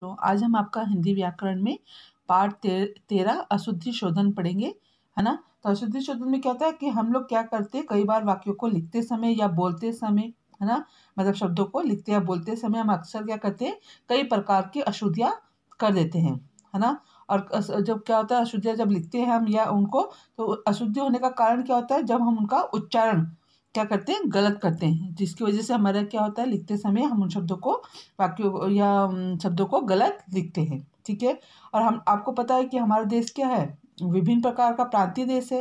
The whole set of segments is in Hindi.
तो आज हम आपका हिंदी व्याकरण में पार्ट ते, तेरह अशुद्धि शोधन पढ़ेंगे है ना तो अशुद्धि शोधन में क्या होता है कि हम लोग क्या करते हैं कई बार वाक्यों को लिखते समय या बोलते समय है ना मतलब शब्दों को लिखते या बोलते समय हम अक्सर क्या करते हैं कई प्रकार की अशुद्धियाँ कर देते हैं है ना और जब क्या होता है अशुद्धियाँ जब लिखते हैं हम या उनको तो अशुद्धि होने का कारण क्या होता है जब हम उनका उच्चारण क्या करते हैं गलत करते हैं जिसकी वजह से हमारा क्या होता है लिखते समय हम उन शब्दों को वाक्यों या शब्दों को गलत लिखते हैं ठीक है और हम आपको पता है कि हमारा देश क्या है विभिन्न प्रकार का प्रांतीय देश है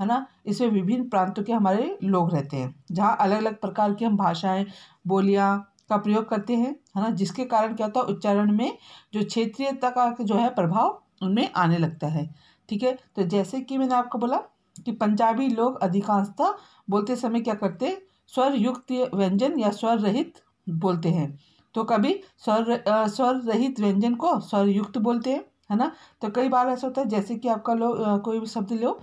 है ना इसमें विभिन्न प्रांतों के हमारे लोग रहते हैं जहाँ अलग अलग प्रकार की हम भाषाएँ बोलियाँ का प्रयोग करते हैं है ना जिसके कारण क्या होता है उच्चारण में जो क्षेत्रीयता का जो है प्रभाव उनमें आने लगता है ठीक है तो जैसे कि मैंने आपको बोला कि पंजाबी लोग अधिकांशतः बोलते समय क्या करते स्वर युक्त व्यंजन या स्वर रहित बोलते हैं तो कभी स्वर स्वर रहित व्यंजन को स्वर युक्त बोलते हैं है ना तो कई बार ऐसा होता है जैसे कि आपका लोग कोई भी शब्द लो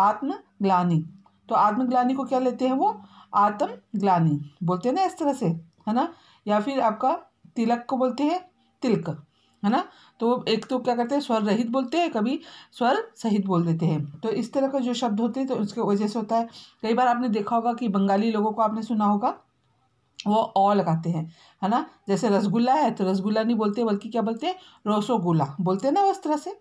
आत्मग्लानी तो आत्मग्लानी को क्या लेते हैं वो आत्म ग्लानी बोलते हैं ना इस तरह से है ना या फिर आपका तिलक को बोलते हैं तिलक है ना तो एक तो क्या करते हैं स्वर रहित बोलते हैं कभी स्वर सहित बोल देते हैं तो इस तरह का जो शब्द होते हैं तो उसके वजह से होता है कई बार आपने देखा होगा कि बंगाली लोगों को आपने सुना होगा वो अ लगाते हैं है ना जैसे रसगुल्ला है तो रसगुल्ला नहीं बोलते बल्कि क्या बोलते हैं रसोगुल्ला बोलते हैं ना उस तरह से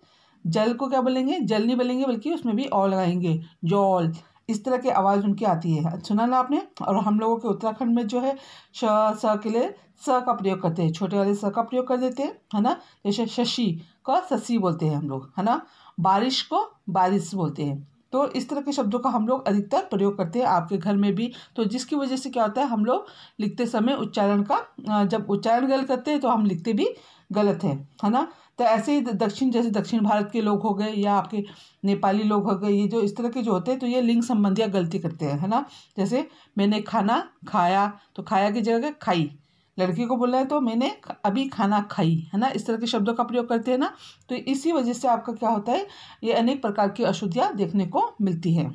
जल को क्या बोलेंगे जल नहीं बोलेंगे बल्कि उसमें भी और लगाएंगे जौल इस तरह की आवाज़ उनकी आती है सुना ना आपने और हम लोगों के उत्तराखंड में जो है श स के लिए स का प्रयोग करते हैं छोटे वाले स का प्रयोग कर देते हैं है ना जैसे शशि का शशि बोलते हैं हम लोग है ना बारिश को बारिश बोलते हैं तो इस तरह के शब्दों का हम लोग अधिकतर प्रयोग करते हैं आपके घर में भी तो जिसकी वजह से क्या होता है हम लोग लिखते समय उच्चारण का जब उच्चारण गलत करते हैं तो हम लिखते भी गलत है है ना तो ऐसे ही दक्षिण जैसे दक्षिण भारत के लोग हो गए या आपके नेपाली लोग हो गए ये जो इस तरह के जो होते हैं तो ये लिंग संबंधिया गलती करते हैं है ना जैसे मैंने खाना खाया तो खाया की जगह खाई लड़की को बोला है तो मैंने अभी खाना खाई है ना इस तरह के शब्दों का प्रयोग करते हैं ना तो इसी वजह से आपका क्या होता है ये अनेक प्रकार की अशुद्धियाँ देखने को मिलती हैं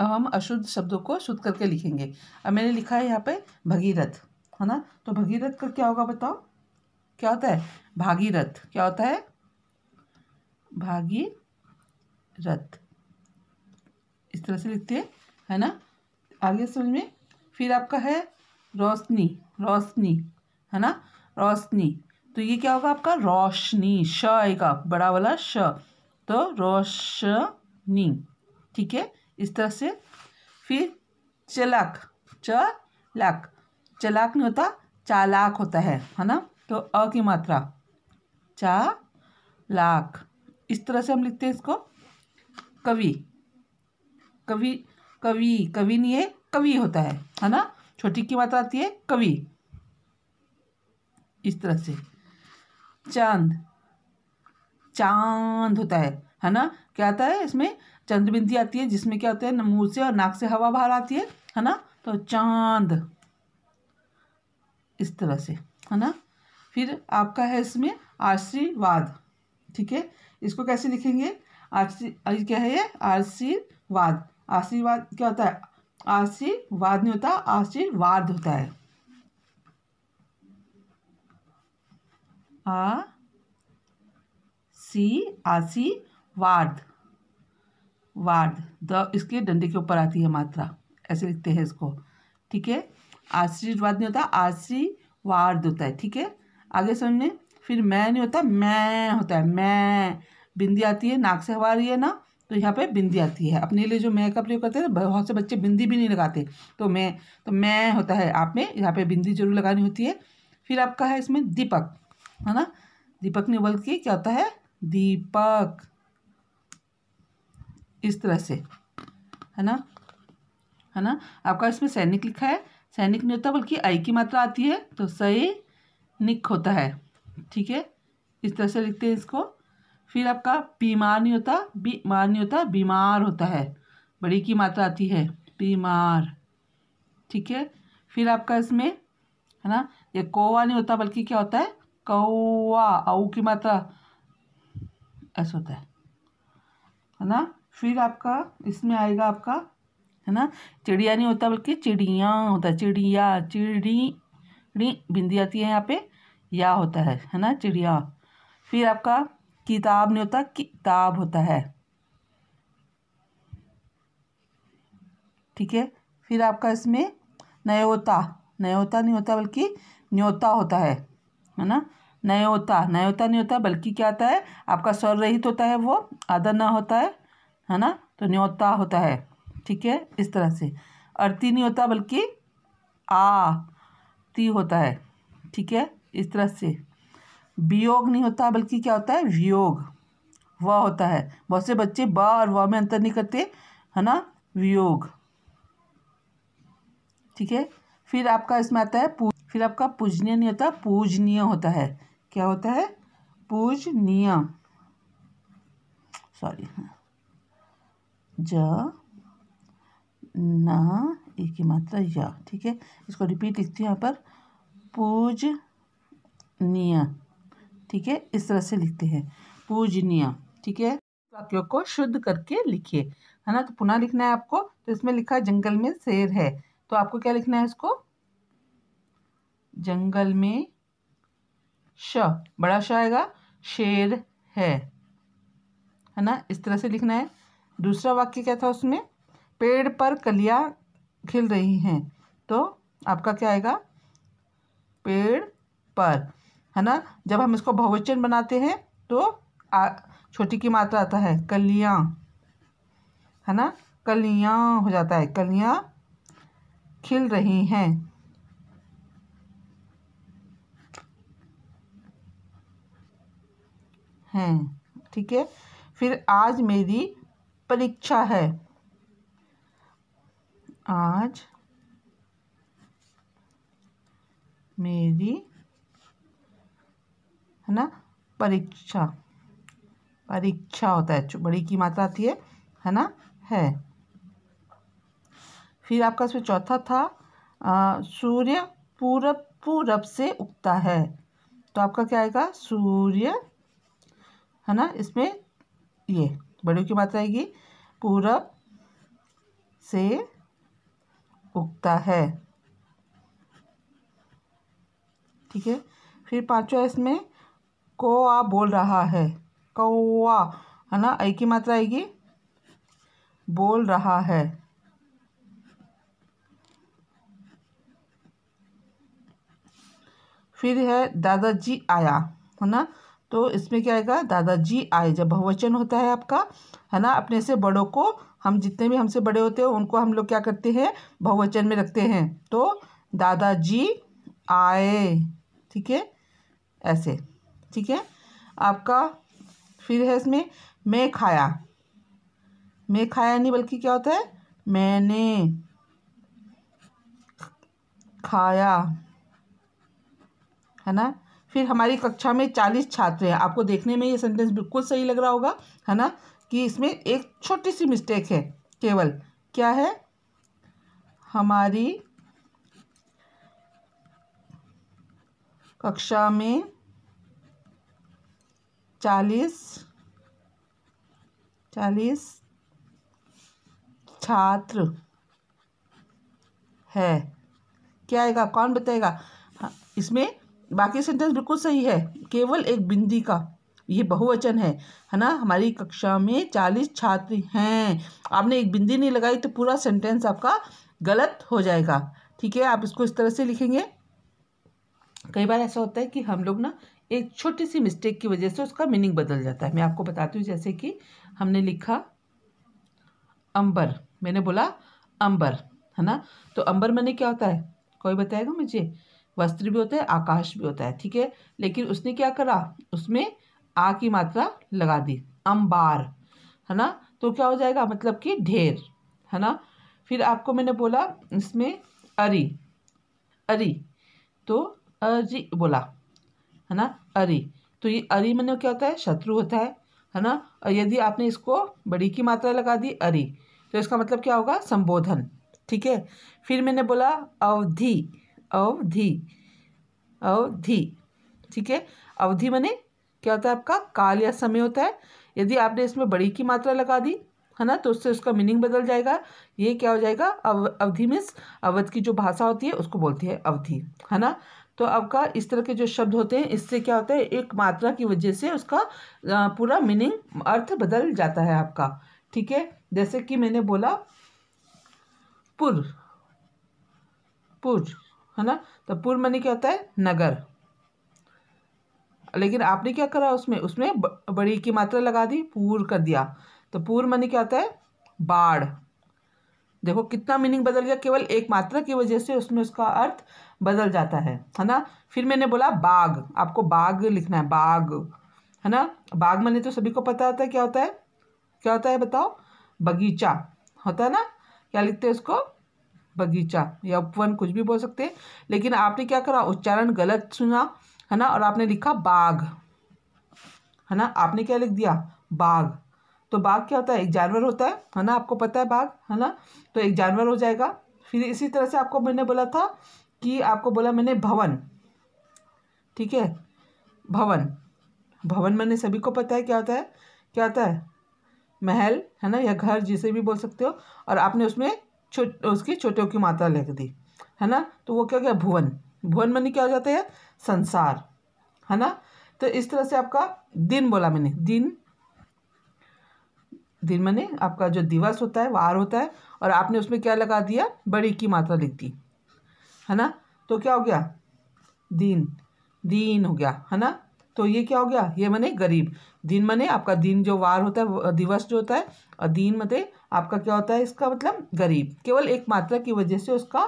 अब हम अशुद्ध शब्दों को शुद्ध करके लिखेंगे अब मैंने लिखा है यहाँ पे भगीरथ है ना तो भगीरथ का क्या होगा बताओ क्या होता है भागीरथ क्या होता है भागीरथ इस तरह से लिखते हैं है ना आगे समझ में फिर आपका है रोशनी रोशनी है ना रोशनी तो ये क्या होगा आपका रोशनी श आएगा बड़ा वाला श तो रोशनी ठीक है इस तरह से फिर चलाक चलाक चलाक नहीं होता चालाक होता है है ना तो अ की मात्रा चा लाख इस तरह से हम लिखते हैं इसको कवि कवि कवि कवि नहीं है कवि होता है है ना छोटी की मात्रा आती है कवि इस तरह से चांद चांद होता है है ना क्या आता है इसमें चंद्रबिंदी आती है जिसमें क्या होता है मुंह से और नाक से हवा बाहर आती है है ना तो चांद इस तरह से है ना फिर आपका है इसमें आशीर्वाद ठीक है इसको कैसे लिखेंगे आशी क्या है ये आशीर्वाद आशीर्वाद क्या होता है आशीर्वाद नहीं होता आशीर्वाद होता है आ सी आशी वार्द वार्द द इसके डंडे के ऊपर आती है मात्रा ऐसे लिखते हैं इसको ठीक है आशीर्वाद नहीं होता आशीर्वाद होता है ठीक है आगे समझने फिर मैं नहीं होता मैं होता है मैं बिंदी आती है नाक से हवा आ रही है ना तो यहाँ पे बिंदी आती है अपने लिए जो मैं का प्रयोग करते हैं बहुत से बच्चे बिंदी भी नहीं लगाते तो मैं तो मैं होता है आप में यहाँ पे बिंदी जरूर लगानी होती है फिर आपका है इसमें दीपक है ना दीपक ने बोल के क्या होता है दीपक इस तरह से है ना है ना आपका इसमें सैनिक लिखा है सैनिक नहीं होता बल्कि आई की मात्रा आती है तो सही निक होता है ठीक है इस तरह से लिखते हैं इसको फिर आपका बीमार नहीं होता बीमार नहीं होता बीमार होता है बड़ी की मात्रा आती है बीमार ठीक है फिर आपका इसमें है ना ये कौवा नहीं होता बल्कि क्या होता है कौवा आऊ की मात्रा ऐसा होता है है ना फिर आपका इसमें आएगा आपका है ना चिड़िया नहीं होता बल्कि चिड़िया होता है चिड़िया चिड़ी बिंदी आती है यहाँ पे या होता है है ना चिड़िया फिर आपका किताब नहीं होता किताब होता है ठीक है फिर आपका इसमें नयोता नयोता नहीं होता बल्कि न्योता होता है है ना नयोता नयोता नहीं होता बल्कि क्या होता है आपका स्वर रहित होता है वो आदर ना होता है है ना तो न्योता होता है ठीक है इस तरह से अर्थी नहीं होता बल्कि आ ती होता है ठीक है इस तरह से वियोग नहीं होता बल्कि क्या होता है वियोग व होता है बहुत से बच्चे ब और व में अंतर नहीं करते है ना वियोग ठीक है फिर आपका इसमें आता है फिर आपका पूजनीय नहीं होता पूजनीय होता है क्या होता है पूजनीय सॉरी ज ना एक ही मात्रा या ठीक है इसको रिपीट लिखती हूँ यहाँ पर पूज पूजनीय ठीक है इस तरह से लिखते हैं पूजनीय ठीक है वाक्यों को शुद्ध करके लिखिए है ना तो पुनः लिखना है आपको तो इसमें लिखा जंगल में शेर है तो आपको क्या लिखना है इसको जंगल में श बड़ा श आएगा शेर है है ना इस तरह से लिखना है दूसरा वाक्य क्या था उसमें पेड़ पर कलिया खिल रही हैं तो आपका क्या आएगा पेड़ पर है ना जब हम इसको बहुवचन बनाते हैं तो आ छोटी की मात्रा आता है कलियाँ है ना कलियाँ हो जाता है कलियाँ खिल रही हैं हैं ठीक है फिर आज मेरी परीक्षा है आज मेरी है ना परीक्षा परीक्षा होता है बड़ी की मात्रा आती है है ना है फिर आपका इसमें चौथा था सूर्य पूरब पूरब से उगता है तो आपका क्या आएगा सूर्य है ना इसमें ये बड़ियों की मात्रा आएगी पूरब से उगता है ठीक है फिर पांचवा इसमें कौआ बोल रहा है कौआ है ना ऐ की मात्रा आएगी बोल रहा है फिर है दादाजी आया है ना तो इसमें क्या आएगा दादाजी आए जब बहुवचन होता है आपका है ना अपने से बड़ों को हम जितने भी हमसे बड़े होते हैं उनको हम लोग क्या करते हैं बहुवचन में रखते हैं तो दादाजी आए ठीक है ऐसे ठीक है आपका फिर है इसमें मैं खाया मैं खाया नहीं बल्कि क्या होता है मैंने खाया है ना फिर हमारी कक्षा में चालीस छात्र हैं आपको देखने में ये सेंटेंस बिल्कुल सही लग रहा होगा है ना कि इसमें एक छोटी सी मिस्टेक है केवल क्या है हमारी कक्षा में चालीस चालीस छात्र है क्या आएगा कौन बताएगा हाँ, इसमें बाकी सेंटेंस बिल्कुल सही है केवल एक बिंदी का ये बहुवचन है है ना हमारी कक्षा में चालीस छात्र हैं आपने एक बिंदी नहीं लगाई तो पूरा सेंटेंस आपका गलत हो जाएगा ठीक है आप इसको इस तरह से लिखेंगे कई बार ऐसा होता है कि हम लोग ना एक छोटी सी मिस्टेक की वजह से उसका मीनिंग बदल जाता है मैं आपको बताती हूँ जैसे कि हमने लिखा अंबर मैंने बोला अंबर है ना तो अंबर मैंने क्या होता है कोई बताएगा मुझे वस्त्र भी होता है आकाश भी होता है ठीक है लेकिन उसने क्या करा उसमें आ की मात्रा लगा दी अंबार है ना तो क्या हो जाएगा मतलब कि ढेर है ना फिर आपको मैंने बोला इसमें अरी अरी तो अरी बोला है ना अरी तो ये अरी मैंने क्या होता है शत्रु होता है है ना और यदि आपने इसको बड़ी की मात्रा लगा दी अरी तो इसका मतलब क्या होगा संबोधन ठीक है फिर मैंने बोला अवधि अवधि अवधि ठीक है अवधि मैंने क्या होता है आपका काल या समय होता है यदि आपने इसमें बड़ी की मात्रा लगा दी है ना तो उससे उसका मीनिंग बदल जाएगा ये क्या हो जाएगा अव अवधि मीन्स अवध की जो भाषा होती है उसको बोलती है अवधि है ना तो अब का इस तरह के जो शब्द होते हैं इससे क्या होता है एक मात्रा की वजह से उसका पूरा मीनिंग अर्थ बदल जाता है आपका ठीक है जैसे कि मैंने बोला पुर पुर है ना तो पुर मैंने क्या होता है नगर लेकिन आपने क्या करा उसमें उसमें बड़ी की मात्रा लगा दी पूर कर दिया तो पूर्व मनी क्या होता है बाढ़ देखो कितना मीनिंग बदल गया केवल एक मात्रा की वजह से उसमें उसका अर्थ बदल जाता है है ना फिर मैंने बोला बाघ आपको बाघ लिखना है बाघ है ना बाघ मने तो सभी को पता होता है क्या होता है क्या होता है बताओ बगीचा होता है ना क्या लिखते हैं उसको बगीचा या उपवन कुछ भी बोल सकते हैं लेकिन आपने क्या करा उच्चारण गलत सुना है ना और आपने लिखा बाघ है ना आपने क्या लिख दिया बाघ तो बाघ क्या होता है एक जानवर होता है है ना आपको पता है बाघ है ना तो एक जानवर हो जाएगा फिर इसी तरह से आपको मैंने बोला था कि आपको बोला मैंने भवन ठीक है भवन भवन मैंने सभी को पता है क्या होता है क्या होता है महल है ना या घर जिसे भी बोल सकते हो और आपने उसमें छोट उसकी छोटों की मात्रा लिख दी है ना तो वो क्या क्या भुवन भुवन मैंने क्या हो जाता है संसार है ना तो इस तरह से आपका दिन बोला मैंने दिन दिन मैंने आपका जो दिवस होता है वार होता है और आपने उसमें क्या लगा दिया बड़ी की मात्रा लिख दी है ना तो क्या हो गया दिन दिन हो गया है ना तो ये क्या हो गया ये मैंने गरीब दिन मैंने आपका दिन जो वार होता है दिवस जो होता है और दिन मते आपका क्या होता है इसका मतलब गरीब केवल एक मात्रा की वजह से उसका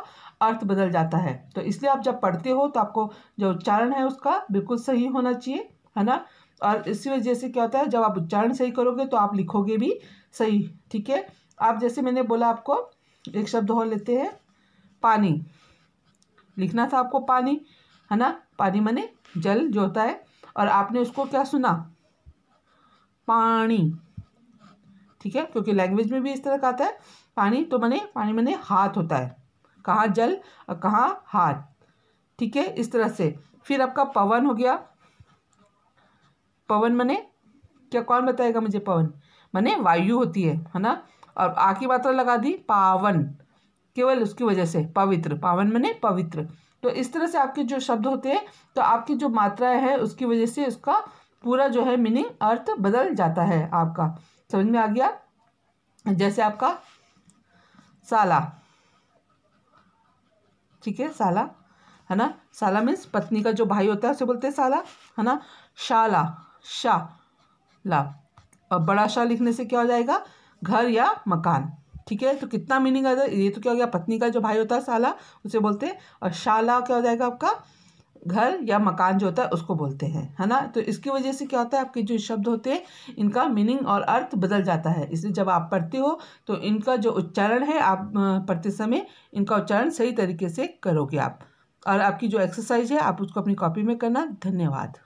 अर्थ बदल जाता है तो इसलिए आप जब पढ़ते हो तो आपको जो उच्चारण है उसका बिल्कुल सही होना चाहिए है ना और इसी वजह से क्या होता है जब आप उच्चारण सही करोगे तो आप लिखोगे भी सही ठीक है आप जैसे मैंने बोला आपको एक शब्द और लेते हैं पानी लिखना था आपको पानी है ना पानी मने जल जो होता है और आपने उसको क्या सुना पानी ठीक है क्योंकि लैंग्वेज में भी इस तरह का आता है पानी तो मैंने पानी मैंने हाथ होता है कहाँ जल और कहाँ हाथ ठीक है इस तरह से फिर आपका पवन हो गया पवन मने क्या कौन बताएगा मुझे पवन मने वायु होती है है ना और आ की मात्रा तो लगा दी पावन केवल उसकी वजह से पवित्र पावन मने पवित्र तो इस तरह से आपके जो शब्द होते हैं तो आपकी जो मात्राएं है उसकी वजह से उसका पूरा जो है मीनिंग अर्थ बदल जाता है आपका समझ में आ गया जैसे आपका साला ठीक है साला है ना साला मीन्स पत्नी का जो भाई होता है उसे बोलते हैं साला है ना शाला शाह ला अब बड़ा शाह लिखने से क्या हो जाएगा घर या मकान ठीक है तो कितना मीनिंग आ जाए ये तो क्या हो गया पत्नी का जो भाई होता है साला उसे बोलते हैं और शाला क्या हो जाएगा आपका घर या मकान जो होता है उसको बोलते हैं है ना तो इसकी वजह से क्या होता है आपके जो शब्द होते हैं इनका मीनिंग और अर्थ बदल जाता है इसलिए जब आप पढ़ते हो तो इनका जो उच्चारण है आप पढ़ते समय इनका उच्चारण सही तरीके से करोगे आप और आपकी जो एक्सरसाइज है आप उसको अपनी कॉपी में करना धन्यवाद